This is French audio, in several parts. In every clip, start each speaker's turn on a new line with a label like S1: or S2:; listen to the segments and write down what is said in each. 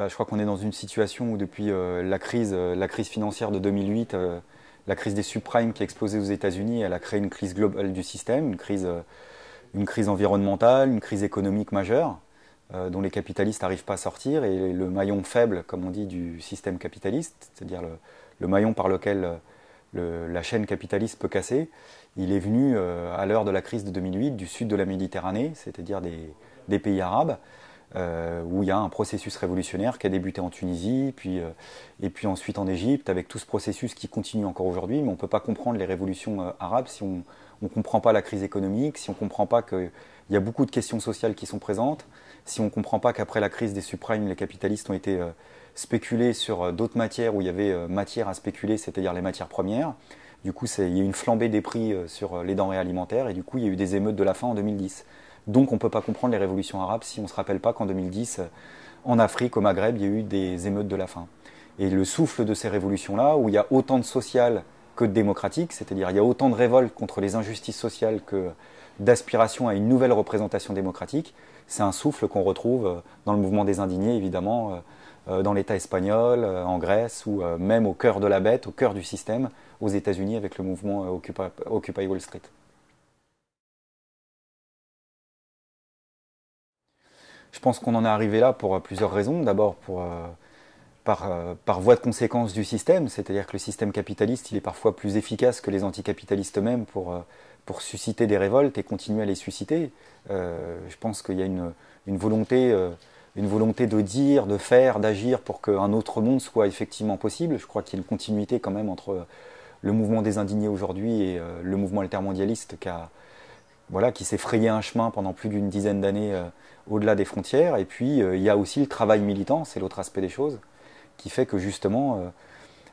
S1: Bah, je crois qu'on est dans une situation où depuis euh, euh, la, crise, financière de 2008, euh, la crise des subprimes qui a explosé aux États-Unis, elle a créé une crise globale du système, une crise, environnementale, une crise économique majeure dont les capitalistes n'arrivent pas à sortir et le maillon faible, comme on dit, du système capitaliste, c'est-à-dire le, maillon par lequel la chaîne capitaliste peut casser, il est venu à l'heure de la crise de 2008 du sud de la Méditerranée, c'est-à-dire des pays arabes. Euh, où il y a un processus révolutionnaire qui a débuté en Tunisie, puis, euh, et puis ensuite en Égypte, avec tout ce processus qui continue encore aujourd'hui. Mais on ne peut pas comprendre les révolutions euh, arabes si on ne comprend pas la crise économique, si on ne comprend pas qu'il y a beaucoup de questions sociales qui sont présentes, si on ne comprend pas qu'après la crise des subprimes, les capitalistes ont été spéculés sur d'autres matières où il y avait matière à spéculer, c'est-à-dire les matières premières. Du coup, il y a eu une flambée des prix sur les denrées alimentaires et du coup, il y a eu des émeutes de la faim en 2010. Donc on ne peut pas comprendre les révolutions arabes si on ne se rappelle pas qu'en 2010, euh, en Afrique, au Maghreb, il y a eu des émeutes de la faim. Et le souffle de ces révolutions-là, où il y a autant de social que de démocratique, c'est-à-dire il y a autant de révolte contre les injustices sociales que d'aspiration à une nouvelle représentation démocratique, c'est un souffle qu'on retrouve euh, dans le mouvement des indignés, évidemment, euh, dans l'État espagnol, en Grèce, ou même au cœur de la bête, au cœur du système, aux États-Unis avec le mouvement Occupy Wall Street. Je pense qu'on en est arrivé là pour euh, plusieurs raisons. D'abord, euh, euh, Par, voie de conséquence du système, c'est-à-dire que le système capitaliste, il est parfois plus efficace que les anticapitalistes eux-mêmes pour, susciter des révoltes et continuer à les susciter. je pense qu'il y a une, volonté, une volonté de dire, de faire, d'agir pour qu'un autre monde soit effectivement possible. Je crois qu'il y a une continuité quand même entre le mouvement des indignés aujourd'hui et le mouvement altermondialiste qui a, qui s'est frayé un chemin pendant plus d'une dizaine d'années euh, au-delà des frontières. Et puis, euh, il y a aussi le travail militant, c'est l'autre aspect des choses, qui fait que justement, euh,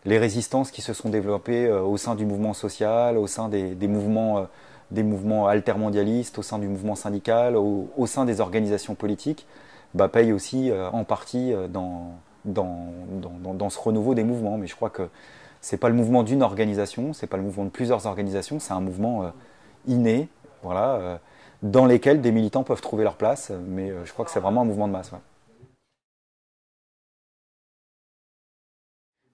S1: les résistances qui se sont développées au sein du mouvement social, au sein des, mouvements, des mouvements altermondialistes, au sein du mouvement syndical, au, sein des organisations politiques, bah, payent aussi en partie dans, dans, ce renouveau des mouvements. Mais je crois que ce n'est pas le mouvement d'une organisation, ce n'est pas le mouvement de plusieurs organisations, c'est un mouvement inné, voilà, euh, dans lesquelles des militants peuvent trouver leur place. Mais euh, je crois que c'est vraiment un mouvement de masse.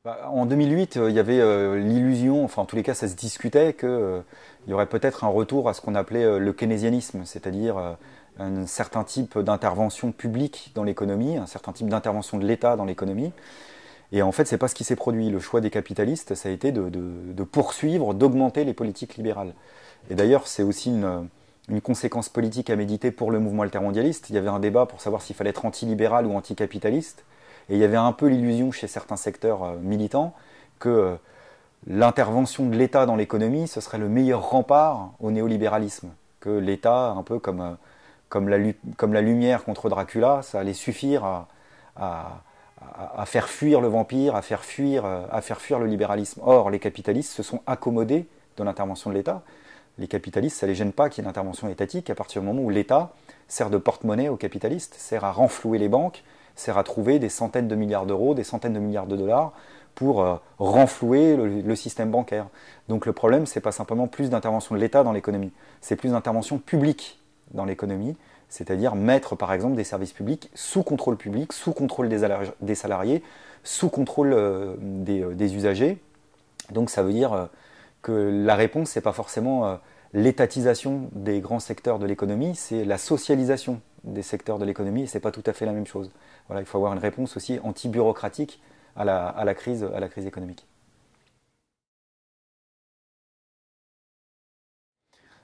S1: Bah, en 2008, euh, il y avait l'illusion, enfin en tous les cas ça se discutait, qu'il y aurait peut-être un retour à ce qu'on appelait le keynésianisme, c'est-à-dire un certain type d'intervention publique dans l'économie, un certain type d'intervention de l'État dans l'économie. Et en fait, ce n'est pas ce qui s'est produit. Le choix des capitalistes, ça a été de poursuivre, d'augmenter les politiques libérales. Et d'ailleurs, c'est aussi une, conséquence politique à méditer pour le mouvement altermondialiste. Il y avait un débat pour savoir s'il fallait être anti-libéral ou anti-capitaliste. Et il y avait un peu l'illusion chez certains secteurs euh, militants que euh, l'intervention de l'État dans l'économie, ce serait le meilleur rempart au néolibéralisme. Que l'État, un peu comme, euh, la, lumière contre Dracula, ça allait suffire à, faire fuir le vampire, à faire fuir, à faire fuir le libéralisme. Or, les capitalistes se sont accommodés de l'intervention de l'État les capitalistes, ça ne les gêne pas qu'il y ait une intervention étatique à partir du moment où l'État sert de porte-monnaie aux capitalistes, sert à renflouer les banques, sert à trouver des centaines de milliards d'euros, des centaines de milliards de dollars pour euh, renflouer le, système bancaire. Donc le problème, ce n'est pas simplement plus d'intervention de l'État dans l'économie, c'est plus d'intervention publique dans l'économie, c'est-à-dire mettre par exemple des services publics sous contrôle public, sous contrôle des, salariés, sous contrôle euh, euh, des, usagers. Donc ça veut dire que la réponse, n'est pas forcément euh, l'étatisation des grands secteurs de l'économie, c'est la socialisation des secteurs de l'économie, et ce n'est pas tout à fait la même chose. il faut avoir une réponse aussi anti-bureaucratique à la, crise, à la crise économique.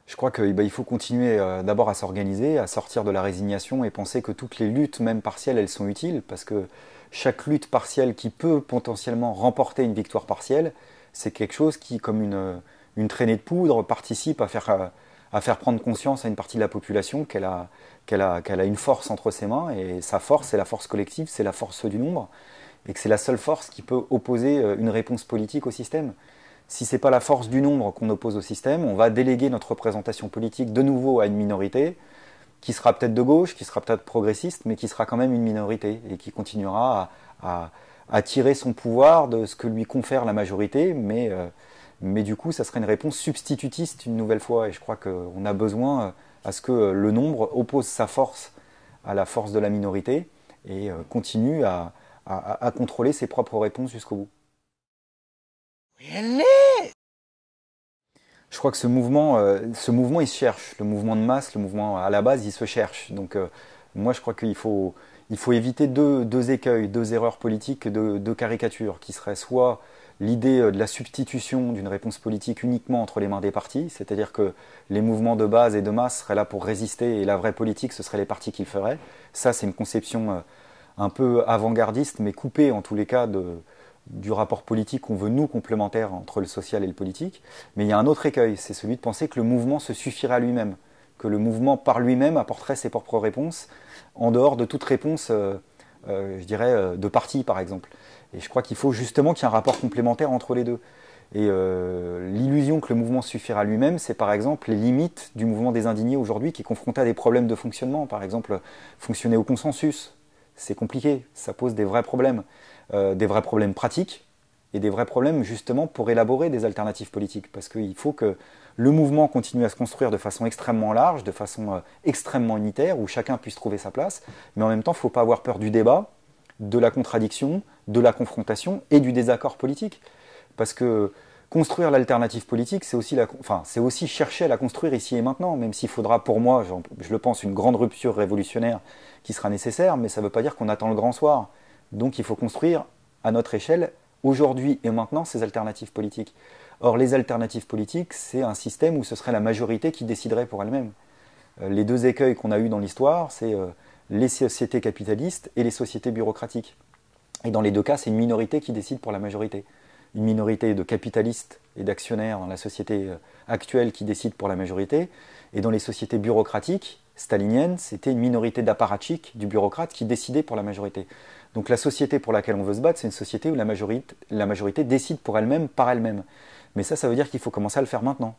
S1: Je crois qu'il eh ben, faut continuer euh, d'abord à s'organiser, à sortir de la résignation et penser que toutes les luttes, même partielles, elles sont utiles, parce que chaque lutte partielle qui peut potentiellement remporter une victoire partielle, c'est quelque chose qui, comme une, traînée de poudre, participe à faire, à faire prendre conscience à une partie de la population qu'elle a, qu'elle a, qu'elle a une force entre ses mains, et sa force, c'est la force collective, c'est la force du nombre, et que c'est la seule force qui peut opposer euh, une réponse politique au système. Si ce n'est pas la force du nombre qu'on oppose au système, on va déléguer notre représentation politique de nouveau à une minorité, qui sera peut-être de gauche, qui sera peut-être progressiste, mais qui sera quand même une minorité, et qui continuera à attirer tirer son pouvoir de ce que lui confère la majorité, mais, euh, mais du coup, ça serait une réponse substitutiste une nouvelle fois. Et je crois qu'on a besoin euh, à ce que euh, le nombre oppose sa force à la force de la minorité et continue à, à, contrôler ses propres réponses jusqu'au bout. Je crois que ce mouvement, ce mouvement, il se cherche. Le mouvement de masse, le mouvement à la base, il se cherche. Donc, moi, je crois qu'il faut, il faut éviter deux, écueils, deux erreurs politiques, deux, caricatures, qui seraient soit l'idée euh, de la substitution d'une réponse politique uniquement entre les mains des partis, c'est-à-dire que les mouvements de base et de masse seraient là pour résister et la vraie politique, ce seraient les partis qui le feraient. Ça, c'est une conception euh, un peu avant-gardiste, mais coupée en tous les cas du rapport politique qu'on veut nous complémentaire entre le social et le politique. Mais il y a un autre écueil, c'est celui de penser que le mouvement se suffira à lui-même que le mouvement par lui-même apporterait ses propres réponses, en dehors de toute réponse, euh, euh, je dirais, euh, de parti, par exemple. Et je crois qu'il faut justement qu'il y ait un rapport complémentaire entre les deux. Et l'illusion que le mouvement suffira lui-même, c'est par exemple les limites du mouvement des indignés aujourd'hui qui est confronté à des problèmes de fonctionnement. Par exemple, fonctionner au consensus, c'est compliqué, ça pose des vrais problèmes, des vrais problèmes pratiques et des vrais problèmes justement pour élaborer des alternatives politiques. Parce qu'il faut que le mouvement continue à se construire de façon extrêmement large, de façon euh, extrêmement unitaire, où chacun puisse trouver sa place. Mais en même temps, il ne faut pas avoir peur du débat, de la contradiction, de la confrontation et du désaccord politique. Parce que construire l'alternative politique, c'est aussi chercher à la construire ici et maintenant, même s'il faudra pour moi, je le pense, une grande rupture révolutionnaire qui sera nécessaire, mais ça ne veut pas dire qu'on attend le grand soir. Donc il faut construire à notre échelle, aujourd'hui et maintenant, ces alternatives politiques. Or, les alternatives politiques, c'est un système où ce serait la majorité qui déciderait pour elle-même. Euh, les deux écueils qu'on a eus dans l'histoire, c'est euh, les sociétés capitalistes et les sociétés bureaucratiques. Et dans les deux cas, c'est une minorité qui décide pour la majorité. Une minorité de capitalistes et d'actionnaires dans la société euh, actuelle qui décide pour la majorité. Et dans les sociétés bureaucratiques, staliniennes, c'était une minorité d'apparatchiks, du bureaucrate, qui décidait pour la majorité. Donc la société pour laquelle on veut se battre, c'est une société où la majorité, la majorité décide pour elle-même, par elle-même. Mais ça, ça veut dire qu'il faut commencer à le faire maintenant.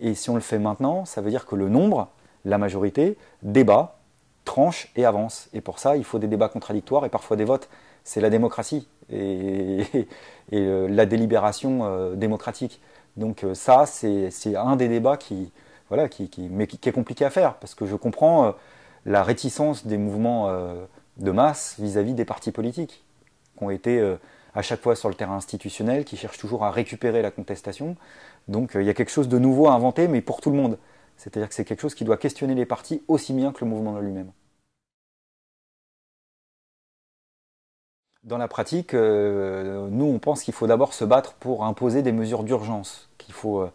S1: Et si on le fait maintenant, ça veut dire que le nombre, la majorité, débat, tranche et avance. Et pour ça, il faut des débats contradictoires et parfois des votes. C'est la démocratie et, euh, la délibération euh, démocratique. Donc euh, ça, c'est un des débats qui, voilà, qui, est compliqué à faire, parce que je comprends la réticence des mouvements de masse vis à -vis des partis politiques, qui ont été à chaque fois sur le terrain institutionnel, qui cherche toujours à récupérer la contestation. Donc euh, il y a quelque chose de nouveau à inventer, mais pour tout le monde. C'est-à-dire que c'est quelque chose qui doit questionner les partis aussi bien que le mouvement lui-même. Dans la pratique, euh, nous, on pense qu'il faut d'abord se battre pour imposer des mesures d'urgence, qu'il faut euh,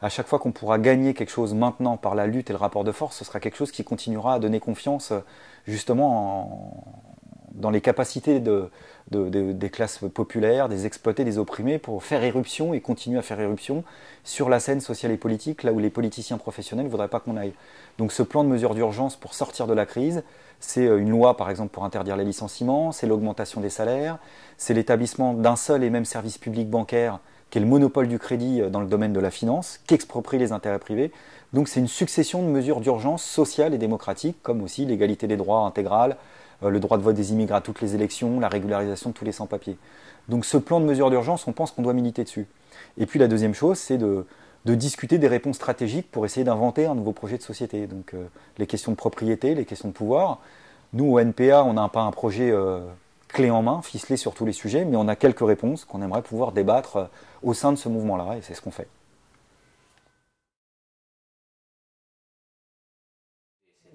S1: à chaque fois qu'on pourra gagner quelque chose maintenant par la lutte et le rapport de force, ce sera quelque chose qui continuera à donner confiance justement en, dans les capacités des classes populaires, des exploités, des opprimés, pour faire éruption et continuer à faire éruption sur la scène sociale et politique, là où les politiciens professionnels ne voudraient pas qu'on aille. Donc ce plan de mesures d'urgence pour sortir de la crise, c'est euh, une loi par exemple pour interdire les licenciements, c'est l'augmentation des salaires, c'est l'établissement d'un seul et même service public bancaire qui est le monopole du crédit euh, dans le domaine de la finance, qui exproprie les intérêts privés. Donc c'est une succession de mesures d'urgence sociale et démocratique, comme aussi l'égalité des droits intégrale, euh, le droit de vote des immigrés à toutes les élections, la régularisation de tous les sans-papiers. Donc ce plan de mesures d'urgence, on pense qu'on doit militer dessus. Et puis la deuxième chose, c'est de, discuter des réponses stratégiques pour essayer d'inventer un nouveau projet de société. Donc euh, les questions de propriété, les questions de pouvoir. Nous, au NPA, on n'a pas un projet euh, clé en main, ficelé sur tous les sujets, mais on a quelques réponses qu'on aimerait pouvoir débattre au sein de ce mouvement-là, et c'est ce qu'on fait.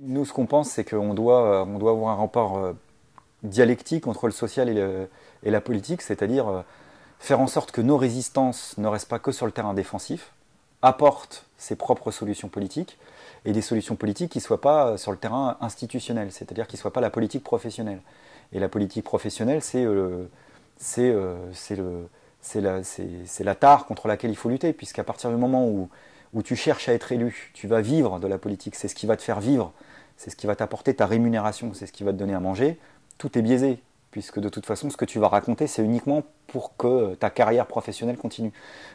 S1: Nous, ce qu'on pense, c'est qu'on doit, on doit avoir un rapport euh, dialectique entre le social et, la politique, c'est-à-dire euh, faire en sorte que nos résistances ne restent pas que sur le terrain défensif, apportent ses propres solutions politiques, et des solutions politiques qui ne soient pas euh, sur le terrain institutionnel, c'est-à-dire qui ne soient pas la politique professionnelle. Et la politique professionnelle, c'est c'est, la, c'est, la tare contre laquelle il faut lutter, puisqu'à partir du moment où où tu cherches à être élu, tu vas vivre de la politique, c'est ce qui va te faire vivre, c'est ce qui va t'apporter ta rémunération, c'est ce qui va te donner à manger, tout est biaisé, puisque de toute façon, ce que tu vas raconter, c'est uniquement pour que ta carrière professionnelle continue.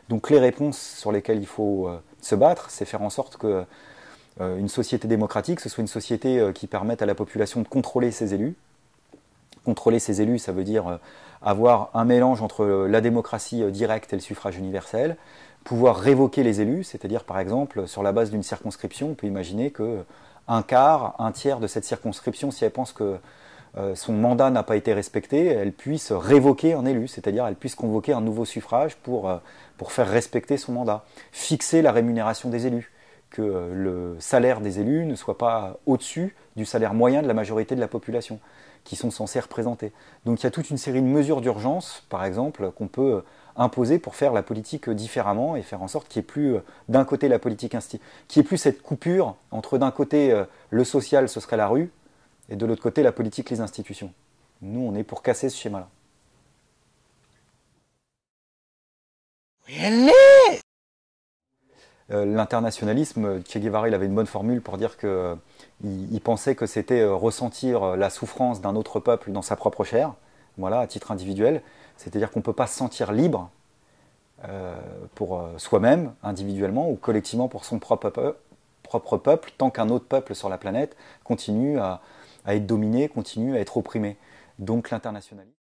S1: Donc les réponses sur lesquelles il faut euh, se battre, c'est faire en sorte que euh, une société démocratique, ce soit une société euh, qui permette à la population de contrôler ses élus. Contrôler ses élus, ça veut dire avoir un mélange entre la démocratie directe et le suffrage universel, pouvoir révoquer les élus, c'est-à-dire par exemple sur la base d'une circonscription, on peut imaginer que un quart, un tiers de cette circonscription, si elle pense que euh, son mandat n'a pas été respecté, elle puisse révoquer un élu, c'est-à-dire elle puisse convoquer un nouveau suffrage pour, euh, pour faire respecter son mandat, fixer la rémunération des élus, que euh, le salaire des élus ne soit pas au-dessus du salaire moyen de la majorité de la population qui sont censés représenter. Donc il y a toute une série de mesures d'urgence, par exemple, qu'on peut imposer pour faire la politique euh, différemment et faire en sorte qu'il n'y ait plus euh, d'un côté la politique qui qu'il n'y ait plus cette coupure entre d'un côté euh, le social, ce serait la rue, et de l'autre côté la politique, les institutions. Nous, on est pour casser ce schéma-là. L'internationalisme, Che Guevara, il avait une bonne formule pour dire qu'il il pensait que c'était ressentir la souffrance d'un autre peuple dans sa propre chair, voilà, à titre individuel. C'est-à-dire qu'on ne peut pas se sentir libre euh, pour euh, soi-même, individuellement ou collectivement pour son propre, propre peuple, tant qu'un autre peuple sur la planète continue à, être dominé, continue à être opprimé. Donc l'internationalisme.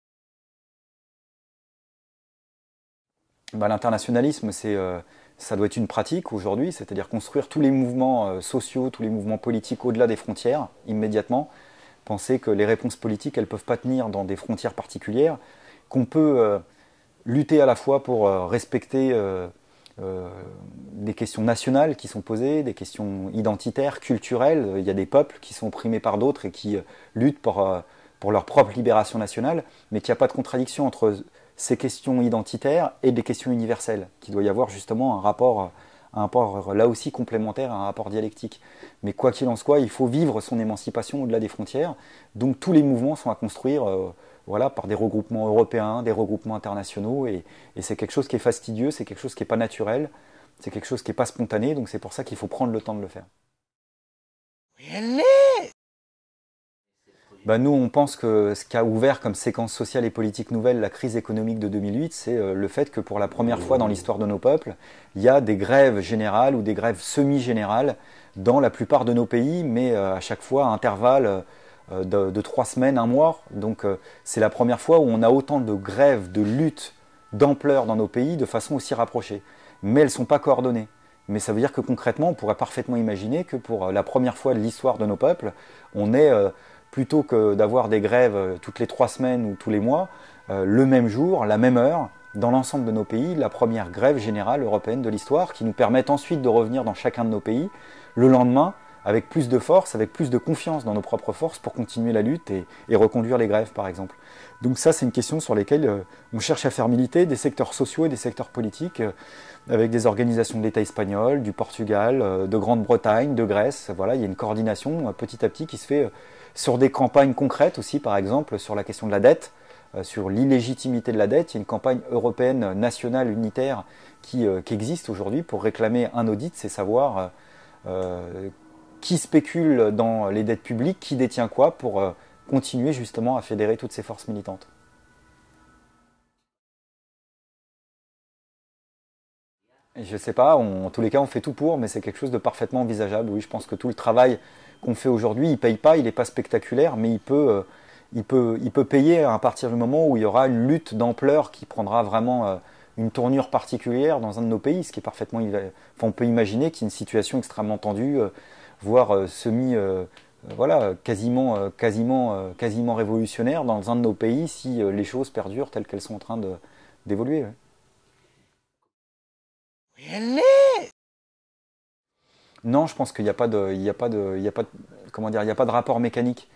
S1: Bah, l'internationalisme, c'est, euh, ça doit être une pratique aujourd'hui, c'est-à-dire construire tous les mouvements sociaux, tous les mouvements politiques au-delà des frontières, immédiatement. Penser que les réponses politiques, elles ne peuvent pas tenir dans des frontières particulières, qu'on peut euh, lutter à la fois pour euh, respecter euh, des questions nationales qui sont posées, des questions identitaires, culturelles. Il y a des peuples qui sont opprimés par d'autres et qui luttent pour, leur propre libération nationale, mais qu'il n'y a pas de contradiction entre ces questions identitaires et des questions universelles, qu'il doit y avoir justement un rapport, un là aussi complémentaire, un rapport dialectique. Mais quoi qu'il en soit, il faut vivre son émancipation au-delà des frontières, donc tous les mouvements sont à construire voilà, par des regroupements européens, des regroupements internationaux, et, c'est quelque chose qui est fastidieux, c'est quelque chose qui n'est pas naturel, c'est quelque chose qui n'est pas spontané, donc c'est pour ça qu'il faut prendre le temps de le faire. Ben nous, on pense que ce qu'a ouvert comme séquence sociale et politique nouvelle la crise économique de 2008, c'est euh, le fait que pour la première fois dans l'histoire de nos peuples, il y a des grèves générales ou des grèves semi-générales dans la plupart de nos pays, mais euh, à chaque fois à intervalles euh, de, trois semaines, un mois. Donc euh, c'est la première fois où on a autant de grèves, de luttes d'ampleur dans nos pays de façon aussi rapprochée. Mais elles ne sont pas coordonnées. Mais ça veut dire que concrètement, on pourrait parfaitement imaginer que pour euh, la première fois de l'histoire de nos peuples, on est, plutôt que d'avoir des grèves toutes les trois semaines ou tous les mois, le même jour, la même heure, dans l'ensemble de nos pays, la première grève générale européenne de l'histoire, qui nous permette ensuite de revenir dans chacun de nos pays le lendemain avec plus de force, avec plus de confiance dans nos propres forces pour continuer la lutte et, reconduire les grèves, par exemple. Donc ça, c'est une question sur laquelle euh, on cherche à faire militer des secteurs sociaux et des secteurs politiques, euh, avec des organisations de l'État espagnol, du Portugal, euh, de Grande-Bretagne, de Grèce. Voilà, il y a une coordination petit à petit qui se fait sur des campagnes concrètes aussi, par exemple sur la question de la dette sur l'illégitimité de la dette. Il y a une campagne européenne nationale unitaire qui, existe aujourd'hui pour réclamer un audit, c'est savoir qui spécule dans les dettes publiques, qui détient quoi pour euh, continuer justement à fédérer toutes ces forces militantes. je ne sais pas, en tous les cas, on fait tout pour, mais c'est quelque chose de parfaitement envisageable. Oui, je pense que tout le travail qu'on fait aujourd'hui, il ne paye pas, il n'est pas spectaculaire, mais il peut, euh, il, peut, il peut payer à partir du moment où il y aura une lutte d'ampleur qui prendra vraiment euh, une tournure particulière dans un de nos pays, ce qui est parfaitement. on peut imaginer une situation extrêmement tendue, voire euh, semi, euh, euh, voilà, quasiment, quasiment, quasiment révolutionnaire dans un de nos pays si les choses perdurent telles qu'elles sont en train d'évoluer. non, je pense qu'il n'y il y a pas de, dire, il y a pas de rapport mécanique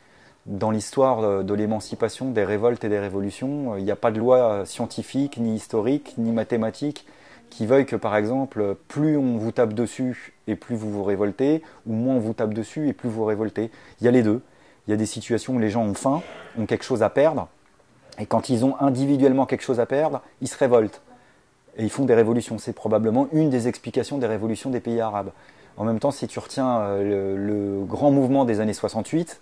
S1: dans l'histoire de l'émancipation, des révoltes et des révolutions. Il n'y a pas de loi scientifique, ni historique, ni mathématique qui veuille que par exemple, plus on vous tape dessus et plus vous vous révoltez, ou moins on vous tape dessus et plus vous vous révoltez. Il y a les deux. Il y a des situations où les gens ont faim, ont quelque chose à perdre, et quand ils ont individuellement quelque chose à perdre, ils se révoltent. Et ils font des révolutions. C'est probablement une des explications des révolutions des pays arabes. En même temps, si tu retiens euh, le, le grand mouvement des années 68,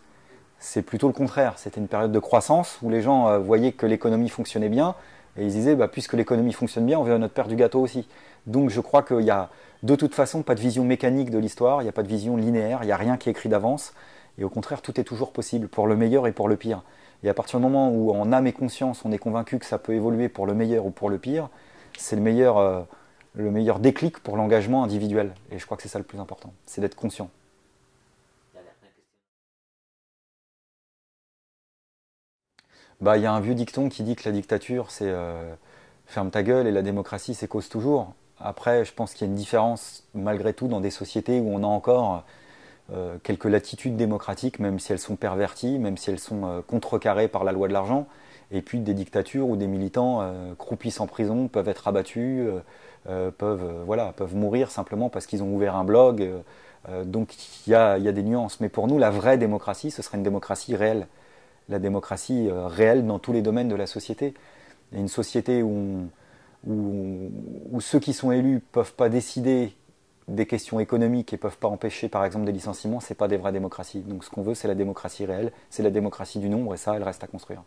S1: c'est plutôt le contraire. C'était une période de croissance où les gens euh, voyaient que l'économie fonctionnait bien, et ils disaient, bah, puisque l'économie fonctionne bien, on veut notre père du gâteau aussi. Donc je crois qu'il n'y a de toute façon pas de vision mécanique de l'histoire, il n'y a pas de vision linéaire, il n'y a rien qui est écrit d'avance. Et au contraire, tout est toujours possible, pour le meilleur et pour le pire. Et à partir du moment où en âme et conscience, on est convaincu que ça peut évoluer pour le meilleur ou pour le pire, c'est le meilleur, euh, le meilleur déclic pour l'engagement individuel. Et je crois que c'est ça le plus important, c'est d'être conscient. Bah, il y a un vieux dicton qui dit que la dictature, c'est euh, ferme ta gueule et la démocratie, c'est cause toujours. Après, je pense qu'il y a une différence malgré tout dans des sociétés où on a encore euh, quelques latitudes démocratiques, même si elles sont perverties, même si elles sont euh, contrecarrées par la loi de l'argent, et puis des dictatures où des militants croupissent en prison, peuvent être abattus, peuvent, peuvent mourir simplement parce qu'ils ont ouvert un blog. donc il y a des nuances. Mais pour nous, la vraie démocratie, ce serait une démocratie réelle la démocratie euh, réelle dans tous les domaines de la société. Et une société où, ceux qui sont élus ne peuvent pas décider des questions économiques et ne peuvent pas empêcher par exemple des licenciements, ce n'est pas des vraies démocraties. Donc ce qu'on veut, c'est la démocratie réelle, c'est la démocratie du nombre et ça, elle reste à construire.